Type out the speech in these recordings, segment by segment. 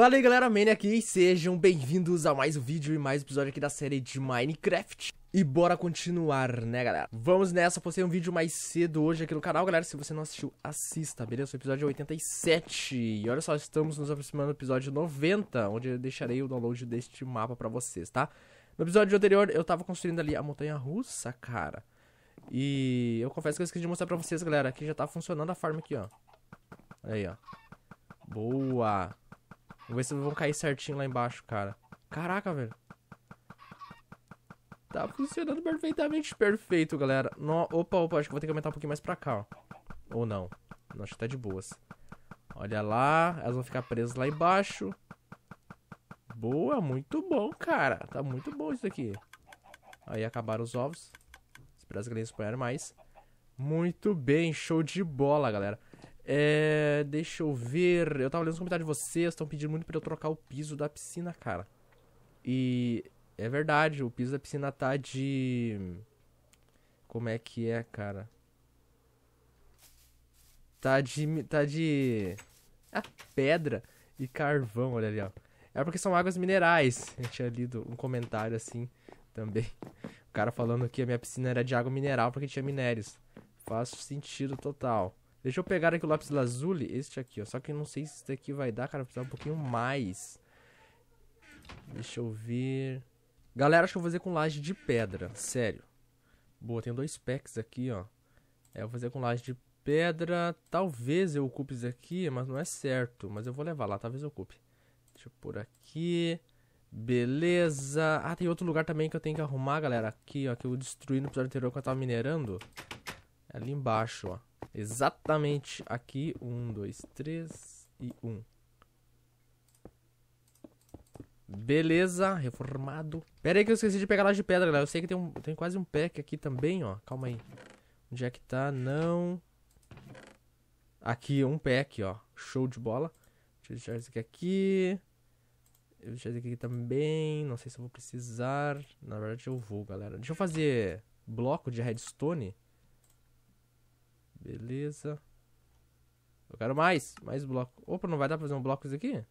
Fala aí galera, Mane aqui, sejam bem-vindos a mais um vídeo e mais um episódio aqui da série de Minecraft E bora continuar, né galera? Vamos nessa, postei um vídeo mais cedo hoje aqui no canal, galera, se você não assistiu, assista, beleza? O episódio 87 E olha só, estamos nos aproximando do episódio 90, onde eu deixarei o download deste mapa pra vocês, tá? No episódio anterior eu tava construindo ali a montanha russa, cara E eu confesso que eu esqueci de mostrar pra vocês, galera, aqui já tá funcionando a farm aqui, ó Olha aí, ó Boa! Vamos ver se vão cair certinho lá embaixo, cara. Caraca, velho. Tá funcionando perfeitamente perfeito, galera. No... Opa, opa, acho que vou ter que aumentar um pouquinho mais pra cá, ó. Ou não. não acho que tá de boas. Olha lá, elas vão ficar presas lá embaixo. Boa, muito bom, cara. Tá muito bom isso aqui. Aí acabaram os ovos. Esperar as galinhas apanharem mais. Muito bem, show de bola, galera. É, deixa eu ver. Eu tava lendo os comentários de vocês, estão pedindo muito pra eu trocar o piso da piscina, cara. E é verdade, o piso da piscina tá de. Como é que é, cara? Tá de. Tá de. Ah, pedra e carvão, olha ali, ó. É porque são águas minerais. Eu tinha lido um comentário assim também. O cara falando que a minha piscina era de água mineral porque tinha minérios. Faz sentido total. Deixa eu pegar aqui o lápis lazuli, este aqui, ó. Só que eu não sei se isso daqui vai dar, cara. Precisa um pouquinho mais. Deixa eu ver. Galera, acho que eu vou fazer com laje de pedra, sério. Boa, tem dois packs aqui, ó. É, eu vou fazer com laje de pedra. Talvez eu ocupe isso aqui, mas não é certo. Mas eu vou levar lá, talvez eu ocupe. Deixa eu pôr aqui. Beleza. Ah, tem outro lugar também que eu tenho que arrumar, galera. Aqui, ó, que eu destruí no episódio anterior que eu tava minerando. Ali embaixo, ó. Exatamente aqui. Um, dois, três e um. Beleza, reformado. Pera aí que eu esqueci de pegar lá de pedra, galera. Eu sei que tem, um, tem quase um pack aqui também, ó. Calma aí. Onde é que tá? Não. Aqui, um pack, ó. Show de bola. Deixa eu deixar isso aqui aqui. Eu deixar isso aqui também. Não sei se eu vou precisar. Na verdade, eu vou, galera. Deixa eu fazer bloco de redstone. Beleza. Eu quero mais. Mais bloco. Opa, não vai dar pra fazer um bloco isso aqui?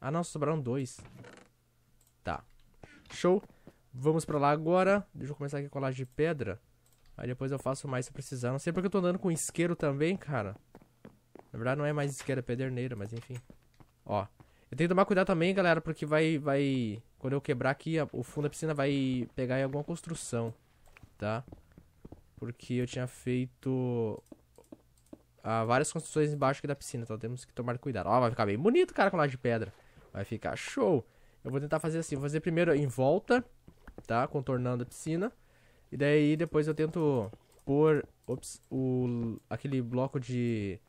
Ah, não. Sobraram dois. Tá. Show. Vamos pra lá agora. Deixa eu começar aqui com a laje de pedra. Aí depois eu faço mais se precisar. Não sei porque eu tô andando com isqueiro também, cara. Na verdade não é mais isqueiro, é pederneira, mas enfim. Ó. Eu tenho que tomar cuidado também, galera, porque vai... vai... Quando eu quebrar aqui, a... o fundo da piscina vai pegar em alguma construção, tá? Tá? Porque eu tinha feito ah, várias construções embaixo aqui da piscina, então temos que tomar cuidado. Ó, vai ficar bem bonito, cara, com laje de pedra. Vai ficar show. Eu vou tentar fazer assim, vou fazer primeiro em volta, tá? Contornando a piscina. E daí depois eu tento pôr ops, o, aquele bloco de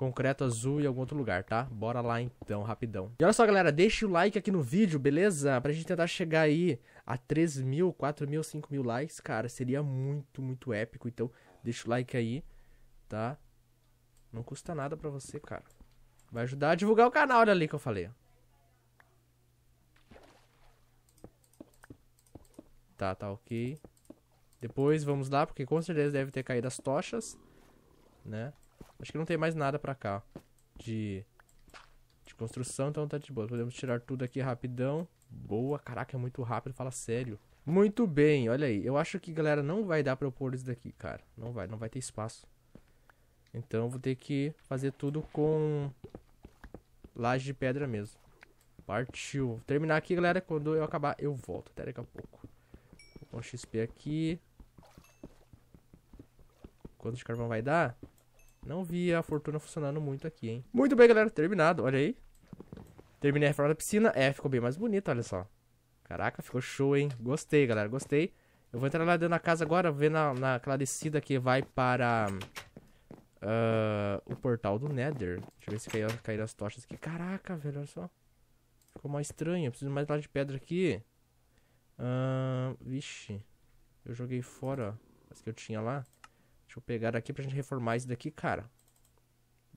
concreto azul e algum outro lugar, tá? Bora lá então, rapidão. E olha só, galera, deixa o like aqui no vídeo, beleza? Pra gente tentar chegar aí a 3 mil, 4 mil, 5 mil likes, cara, seria muito, muito épico. Então, deixa o like aí, tá? Não custa nada pra você, cara. Vai ajudar a divulgar o canal, olha ali que eu falei. Tá, tá ok. Depois vamos lá, porque com certeza deve ter caído as tochas, né? Acho que não tem mais nada pra cá. De... De construção, então tá de boa. Podemos tirar tudo aqui rapidão. Boa, caraca, é muito rápido, fala sério. Muito bem, olha aí. Eu acho que, galera, não vai dar pra eu pôr isso daqui, cara. Não vai, não vai ter espaço. Então vou ter que fazer tudo com laje de pedra mesmo. Partiu. Vou terminar aqui, galera. Quando eu acabar, eu volto. Até daqui a pouco. Vou pôr um XP aqui. Quanto de carvão vai dar? Não vi a fortuna funcionando muito aqui, hein? Muito bem, galera. Terminado. Olha aí. Terminei a reforma da piscina. É, ficou bem mais bonita, olha só. Caraca, ficou show, hein? Gostei, galera. Gostei. Eu vou entrar lá dentro da casa agora, ver na, naquela descida que vai para uh, o portal do Nether. Deixa eu ver se caíram, cair as tochas aqui. Caraca, velho, olha só. Ficou mais estranho. Eu preciso mais lá de pedra aqui. Uh, vixe. Eu joguei fora as que eu tinha lá. Deixa eu pegar aqui pra gente reformar isso daqui, cara.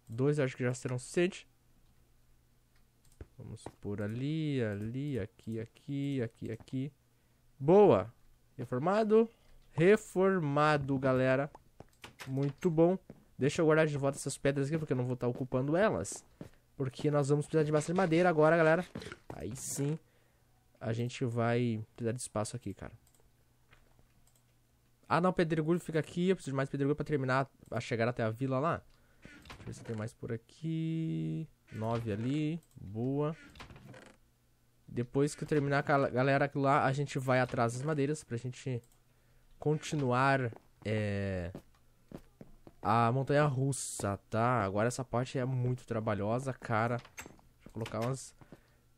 Dois eu acho que já serão suficientes Vamos por ali, ali, aqui, aqui, aqui, aqui. Boa! Reformado. Reformado, galera. Muito bom. Deixa eu guardar de volta essas pedras aqui, porque eu não vou estar tá ocupando elas. Porque nós vamos precisar de bastante madeira agora, galera. Aí sim, a gente vai precisar de espaço aqui, cara. Ah, não, Pedregulho fica aqui. Eu preciso de mais Pedregulho pra terminar, a chegar até a vila lá. Deixa eu ver se tem mais por aqui. Nove ali. Boa. Depois que eu terminar com a galera lá, a gente vai atrás das madeiras pra gente continuar é, a montanha russa, tá? Agora essa parte é muito trabalhosa, cara. Vou colocar umas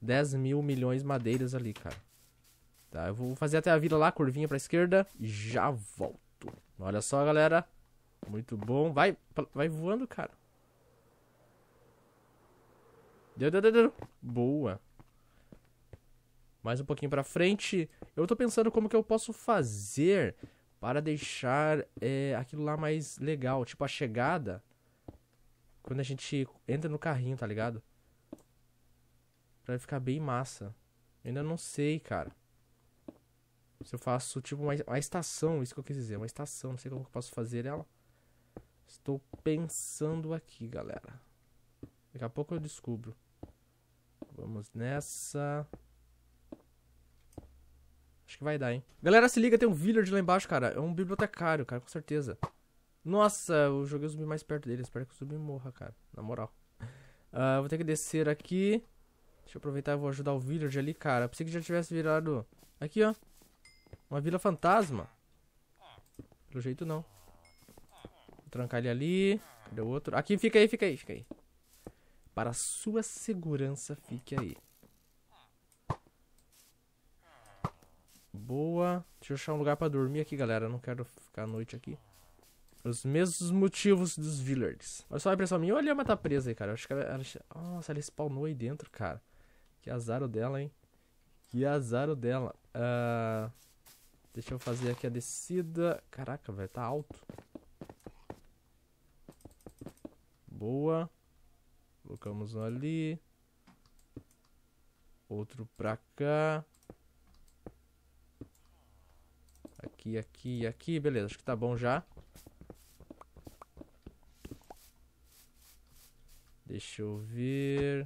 10 mil milhões de madeiras ali, cara. Tá, eu vou fazer até a vila lá, curvinha pra esquerda. E já volto. Olha só, galera. Muito bom. Vai, vai voando, cara. Deu, deu, deu, deu. Boa. Mais um pouquinho pra frente. Eu tô pensando como que eu posso fazer para deixar é, aquilo lá mais legal. Tipo, a chegada. Quando a gente entra no carrinho, tá ligado? Pra ficar bem massa. ainda não sei, cara. Se eu faço tipo uma, uma estação, isso que eu quis dizer, uma estação, não sei como eu posso fazer ela. Estou pensando aqui, galera. Daqui a pouco eu descubro. Vamos nessa. Acho que vai dar, hein? Galera, se liga, tem um village lá embaixo, cara. É um bibliotecário, cara, com certeza. Nossa, eu joguei o zumbi mais perto dele. Espero que o zumbi morra, cara. Na moral. Uh, vou ter que descer aqui. Deixa eu aproveitar e vou ajudar o village ali, cara. Pensei que já tivesse virado... Aqui, ó. Uma vila fantasma. Pelo jeito não. Vou trancar ele ali. Cadê o outro? Aqui, fica aí, fica aí, fica aí. Para sua segurança, fique aí. Boa. Deixa eu achar um lugar pra dormir aqui, galera. Eu não quero ficar à noite aqui. Os mesmos motivos dos villagers. Olha só a impressão minha. Olha, mas tá presa aí, cara. Eu acho que ela, Nossa, ela spawnou aí dentro, cara. Que azar o dela, hein? Que azar o dela. Uh... Deixa eu fazer aqui a descida. Caraca, velho, tá alto. Boa. Colocamos um ali. Outro pra cá. Aqui, aqui e aqui. Beleza, acho que tá bom já. Deixa eu ver.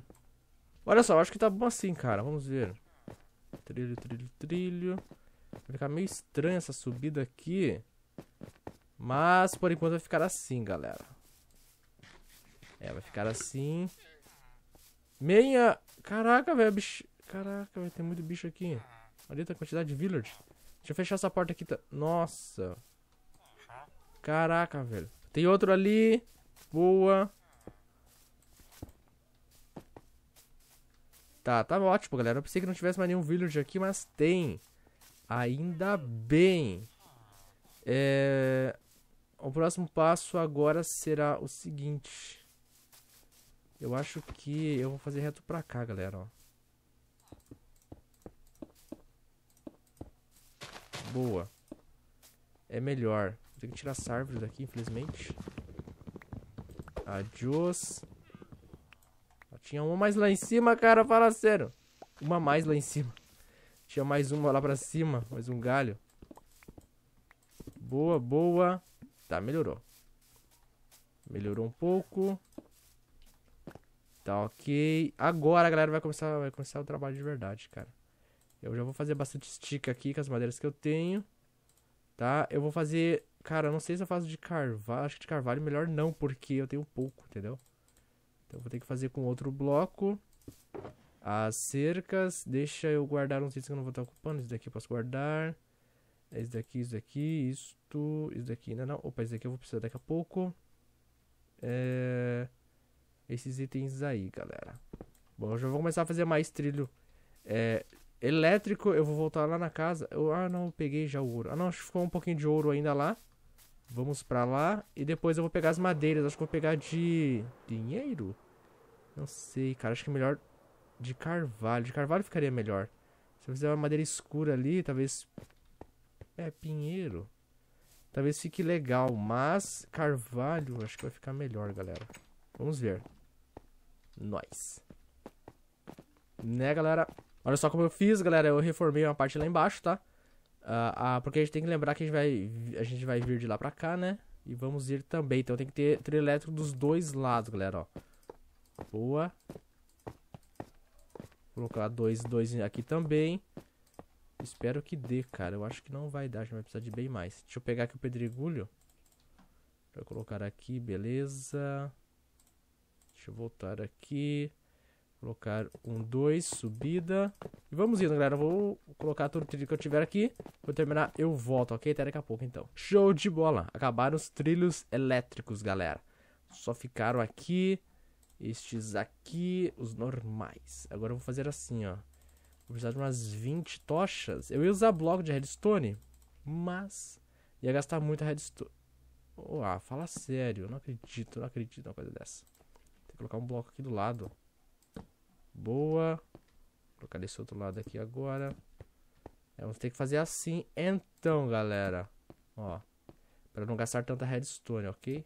Olha só, acho que tá bom assim, cara. Vamos ver. Trilho, trilho, trilho. Vai ficar meio estranha essa subida aqui. Mas por enquanto vai ficar assim, galera. É, vai ficar assim. Meia... Caraca, velho, bicho... Caraca, velho, tem muito bicho aqui. Olha a quantidade de village. Deixa eu fechar essa porta aqui. Tá... Nossa. Caraca, velho. Tem outro ali. Boa. Tá, tá ótimo, galera. Eu pensei que não tivesse mais nenhum village aqui, mas tem. Ainda bem. É... O próximo passo agora será o seguinte. Eu acho que eu vou fazer reto pra cá, galera, ó. Boa. É melhor. Vou ter que tirar essa árvore daqui, infelizmente. Adios. Tinha uma mais lá em cima, cara, fala sério. Uma mais lá em cima. Tinha mais uma lá pra cima. Mais um galho. Boa, boa. Tá, melhorou. Melhorou um pouco. Tá ok. Agora a galera vai começar, vai começar o trabalho de verdade, cara. Eu já vou fazer bastante estica aqui com as madeiras que eu tenho. Tá? Eu vou fazer... Cara, eu não sei se eu faço de carvalho. Acho que de carvalho melhor não, porque eu tenho pouco, entendeu? Então eu vou ter que fazer com outro bloco. As cercas, deixa eu guardar uns itens que eu não vou estar ocupando. Isso daqui eu posso guardar. Isso daqui, isso daqui, isto, isso daqui ainda não, Opa, isso daqui eu vou precisar daqui a pouco. É... Esses itens aí, galera. Bom, eu já vou começar a fazer mais trilho é... elétrico. Eu vou voltar lá na casa. Eu... Ah, não, eu peguei já o ouro. Ah, não, acho que ficou um pouquinho de ouro ainda lá. Vamos pra lá. E depois eu vou pegar as madeiras. Acho que vou pegar de... Dinheiro? Não sei, cara. Acho que é melhor de carvalho. De carvalho ficaria melhor. Se eu fizer uma madeira escura ali, talvez... É, pinheiro. Talvez fique legal, mas carvalho acho que vai ficar melhor, galera. Vamos ver. Nós. Né, galera? Olha só como eu fiz, galera. Eu reformei uma parte lá embaixo, tá? Ah, ah porque a gente tem que lembrar que a gente, vai, a gente vai vir de lá pra cá, né? E vamos ir também. Então tem que ter trio elétrico dos dois lados, galera, ó. Boa. Colocar dois, dois aqui também. Espero que dê, cara. Eu acho que não vai dar. A gente vai precisar de bem mais. Deixa eu pegar aqui o pedregulho. Pra colocar aqui, beleza. Deixa eu voltar aqui. Colocar um, dois, subida. E vamos indo, galera. vou colocar todo o trilho que eu tiver aqui. Vou terminar, eu volto, ok? Até daqui a pouco, então. Show de bola. Acabaram os trilhos elétricos, galera. Só ficaram aqui estes aqui, os normais. Agora eu vou fazer assim, ó. Vou precisar de umas 20 tochas. Eu ia usar bloco de redstone, mas ia gastar muita redstone. Uau, ah, fala sério. eu Não acredito, não acredito numa coisa dessa. Tem que colocar um bloco aqui do lado. Boa. Vou colocar desse outro lado aqui agora. É, vamos ter que fazer assim. Então, galera. Ó. Pra não gastar tanta redstone, ok?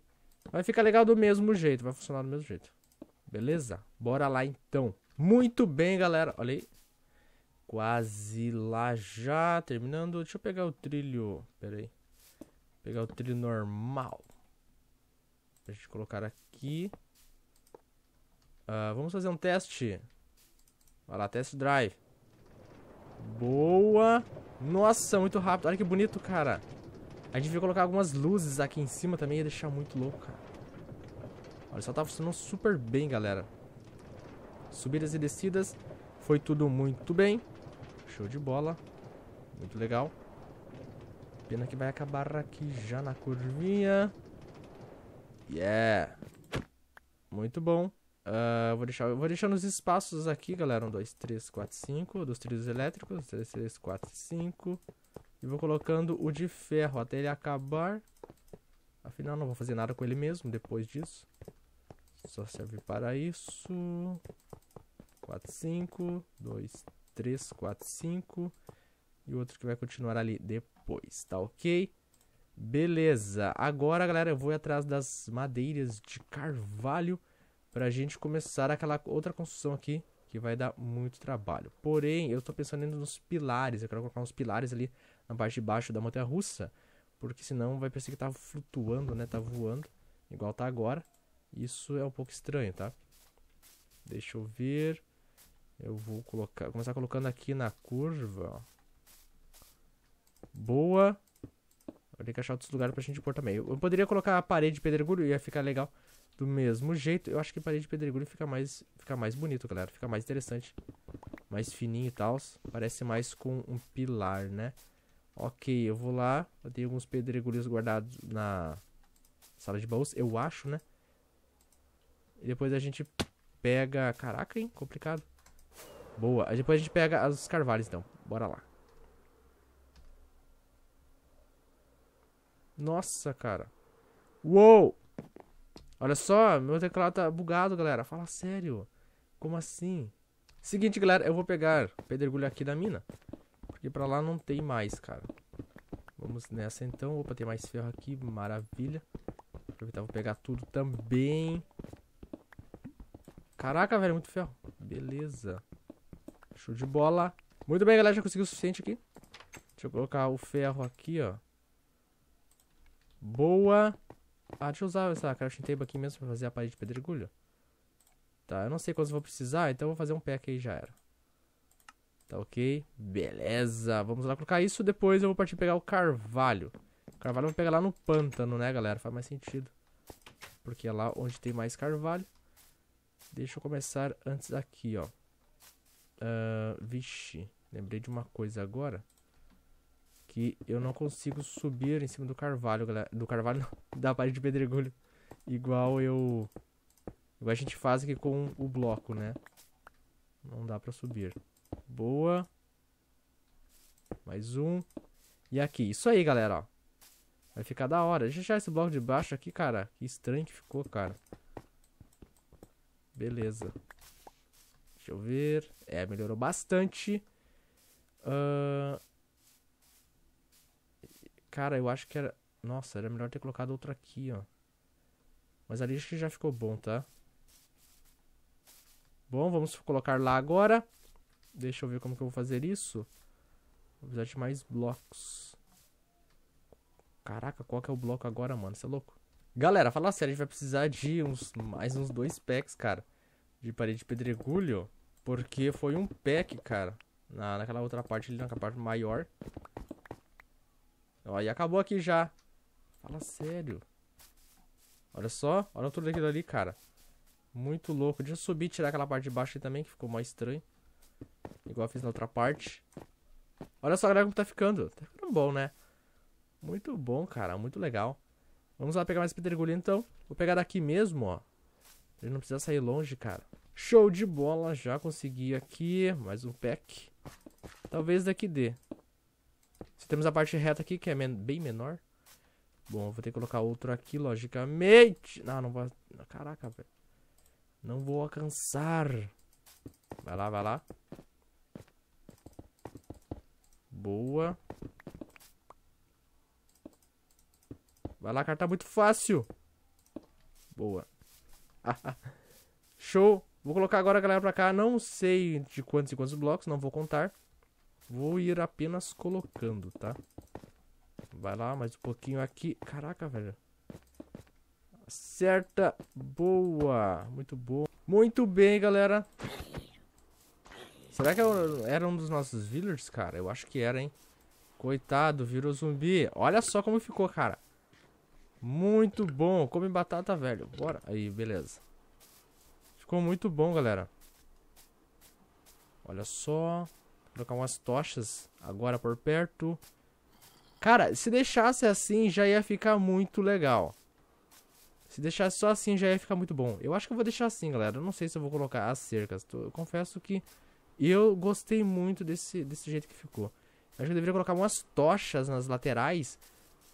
Vai ficar legal do mesmo jeito. Vai funcionar do mesmo jeito. Beleza? Bora lá então. Muito bem, galera. Olha aí. Quase lá já. Terminando. Deixa eu pegar o trilho. Pera aí. pegar o trilho normal. Pra gente colocar aqui. Uh, vamos fazer um teste. Vai lá, test drive. Boa. Nossa, muito rápido. Olha que bonito, cara. A gente vai colocar algumas luzes aqui em cima também. Ia deixar muito louco, cara. Olha só, tá funcionando super bem, galera. Subidas e descidas. Foi tudo muito bem. Show de bola. Muito legal. Pena que vai acabar aqui já na curvinha. Yeah. Muito bom. Uh, vou, deixar, vou deixar nos espaços aqui, galera. 1, 2, 3, 4, 5. Dos trilhos elétricos. três 3, 4, 5. E vou colocando o de ferro até ele acabar. Afinal, não vou fazer nada com ele mesmo depois disso só serve para isso. 4, 5, 2, 3, 4, 5. E outro que vai continuar ali depois, tá ok? Beleza, agora galera eu vou atrás das madeiras de carvalho pra gente começar aquela outra construção aqui que vai dar muito trabalho. Porém, eu tô pensando nos pilares, eu quero colocar uns pilares ali na parte de baixo da montanha russa, porque senão vai parecer que tá flutuando, né, tá voando, igual tá agora. Isso é um pouco estranho, tá? Deixa eu ver. Eu vou colocar, começar colocando aqui na curva. Boa. Eu tenho que achar outros lugares pra gente pôr também. Eu, eu poderia colocar a parede de pedregulho, ia ficar legal. Do mesmo jeito, eu acho que parede de pedregulho fica mais, fica mais bonito, galera. Fica mais interessante. Mais fininho e tal. Parece mais com um pilar, né? Ok, eu vou lá. Eu tenho alguns pedregulhos guardados na sala de baús, eu acho, né? E depois a gente pega... Caraca, hein? Complicado. Boa. E depois a gente pega os carvalhos, então. Bora lá. Nossa, cara. Uou! Olha só, meu teclado tá bugado, galera. Fala sério. Como assim? Seguinte, galera, eu vou pegar pedregulho aqui da mina. Porque pra lá não tem mais, cara. Vamos nessa então. Opa, tem mais ferro aqui. Maravilha. Aproveitar, vou pegar tudo também. Caraca, velho, muito ferro. Beleza. Show de bola. Muito bem, galera, já consegui o suficiente aqui. Deixa eu colocar o ferro aqui, ó. Boa. Ah, deixa eu usar essa crafting table aqui mesmo pra fazer a parede de pedregulho. Tá, eu não sei quantos vou precisar, então eu vou fazer um pack aí já era. Tá ok? Beleza. Vamos lá colocar isso, depois eu vou partir pegar o carvalho. O carvalho eu vou pegar lá no pântano, né, galera? Faz mais sentido. Porque é lá onde tem mais carvalho. Deixa eu começar antes aqui, ó. Uh, vixe, lembrei de uma coisa agora. Que eu não consigo subir em cima do carvalho, galera. Do carvalho, não, da parede de pedregulho. Igual eu... Igual a gente faz aqui com o bloco, né? Não dá pra subir. Boa. Mais um. E aqui. Isso aí, galera, ó. Vai ficar da hora. Deixa eu achar esse bloco de baixo aqui, cara. Que estranho que ficou, cara. Beleza. Deixa eu ver. É, melhorou bastante. Uh... Cara, eu acho que era... Nossa, era melhor ter colocado outra aqui, ó. Mas ali acho que já ficou bom, tá? Bom, vamos colocar lá agora. Deixa eu ver como que eu vou fazer isso. Vou precisar de mais blocos. Caraca, qual que é o bloco agora, mano? Você é louco? Galera, fala sério, a gente vai precisar de uns, mais uns dois packs, cara. De parede de pedregulho. Porque foi um pack, cara. Na, naquela outra parte ali, naquela parte maior. Ó, e acabou aqui já. Fala sério. Olha só, olha tudo aquilo ali, cara. Muito louco. Deixa eu subir e tirar aquela parte de baixo aí também, que ficou mais estranho. Igual eu fiz na outra parte. Olha só, galera, como tá ficando. Tá ficando bom, né? Muito bom, cara. Muito legal. Vamos lá pegar mais pedregulho então. Vou pegar daqui mesmo, ó. Ele não precisa sair longe, cara. Show de bola, já consegui aqui. Mais um pack. Talvez daqui dê. Se temos a parte reta aqui, que é men bem menor. Bom, vou ter que colocar outro aqui, logicamente. Ah, não vou... Caraca, velho. Não vou alcançar. Vai lá, vai lá. Boa. Vai lá, carta tá muito fácil. Boa. Show. Vou colocar agora a galera pra cá. Não sei de quantos e quantos blocos, não vou contar. Vou ir apenas colocando, tá? Vai lá, mais um pouquinho aqui. Caraca, velho. Certa. Boa. Muito bom. Muito bem, galera. Será que era um dos nossos villagers, cara? Eu acho que era, hein? Coitado, virou zumbi. Olha só como ficou, cara. Muito bom. Come batata, velho. Bora. Aí, beleza. Ficou muito bom, galera. Olha só. Vou colocar umas tochas agora por perto. Cara, se deixasse assim, já ia ficar muito legal. Se deixasse só assim, já ia ficar muito bom. Eu acho que eu vou deixar assim, galera. Eu não sei se eu vou colocar as cercas. Eu confesso que eu gostei muito desse, desse jeito que ficou. Eu acho que eu deveria colocar umas tochas nas laterais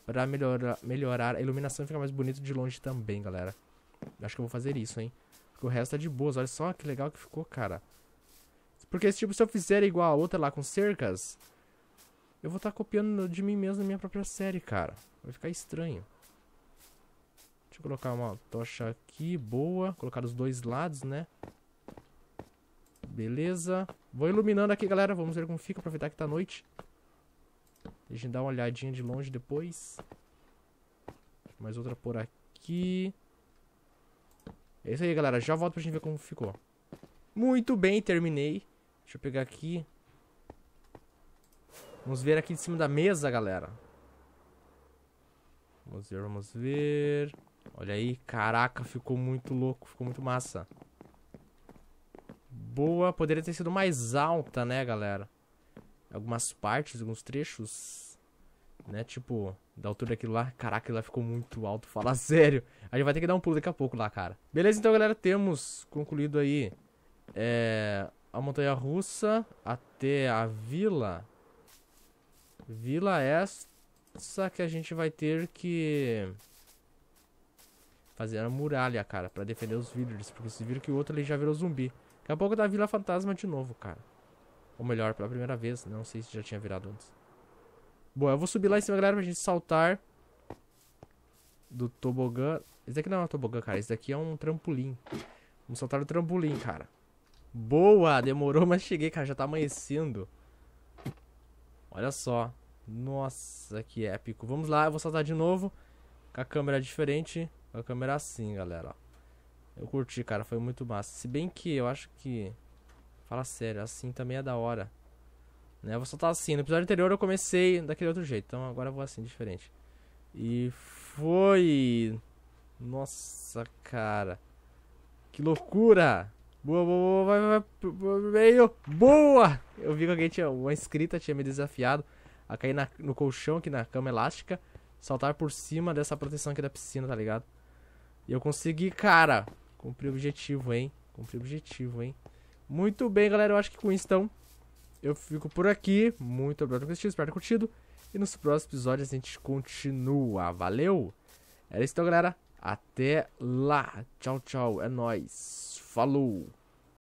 Pra melhorar, melhorar a iluminação fica mais bonito de longe também, galera. Acho que eu vou fazer isso, hein. Porque o resto é de boas. Olha só que legal que ficou, cara. Porque, tipo, se eu fizer igual a outra lá com cercas... Eu vou estar tá copiando de mim mesmo na minha própria série, cara. Vai ficar estranho. Deixa eu colocar uma tocha aqui, boa. Colocar os dois lados, né? Beleza. Vou iluminando aqui, galera. Vamos ver como fica, aproveitar que tá noite. A gente dá uma olhadinha de longe depois. Mais outra por aqui. É isso aí, galera. Já volto pra gente ver como ficou. Muito bem, terminei. Deixa eu pegar aqui. Vamos ver aqui de cima da mesa, galera. Vamos ver, vamos ver. Olha aí, caraca, ficou muito louco, ficou muito massa. Boa, poderia ter sido mais alta, né, galera? algumas partes, alguns trechos, né? Tipo, da altura daquilo lá. Caraca, aquilo lá ficou muito alto. Fala sério. A gente vai ter que dar um pulo daqui a pouco lá, cara. Beleza, então, galera, temos concluído aí é, a montanha russa até a vila. Vila essa que a gente vai ter que fazer a muralha, cara, para defender os villagers, porque vocês viram que o outro ali já virou zumbi. Daqui a pouco da tá Vila Fantasma de novo, cara. Ou melhor, pela primeira vez. Não sei se já tinha virado antes. Bom, eu vou subir lá em cima, galera, pra gente saltar do tobogã. Esse daqui não é um tobogã, cara. Esse daqui é um trampolim. Vamos saltar do trampolim, cara. Boa! Demorou, mas cheguei, cara. Já tá amanhecendo. Olha só. Nossa, que épico. Vamos lá, eu vou saltar de novo. Com a câmera diferente. Com a câmera assim, galera. Eu curti, cara. Foi muito massa. Se bem que eu acho que... Fala sério, assim também é da hora. Né? Eu vou soltar assim. No episódio anterior eu comecei daquele outro jeito, então agora eu vou assim, diferente. E foi. Nossa, cara. Que loucura! Boa, boa, boa, vai, vai, meio. Boa! Eu vi que alguém tinha. Uma inscrita tinha me desafiado a cair na, no colchão aqui na cama elástica. Saltar por cima dessa proteção aqui da piscina, tá ligado? E eu consegui, cara. Cumpri o objetivo, hein? Cumpri o objetivo, hein? Muito bem, galera. Eu acho que com isso, então, eu fico por aqui. Muito obrigado por assistir. Espero ter curtido. E nos próximos episódios a gente continua. Valeu? Era é isso, então, galera. Até lá. Tchau, tchau. É nóis. Falou.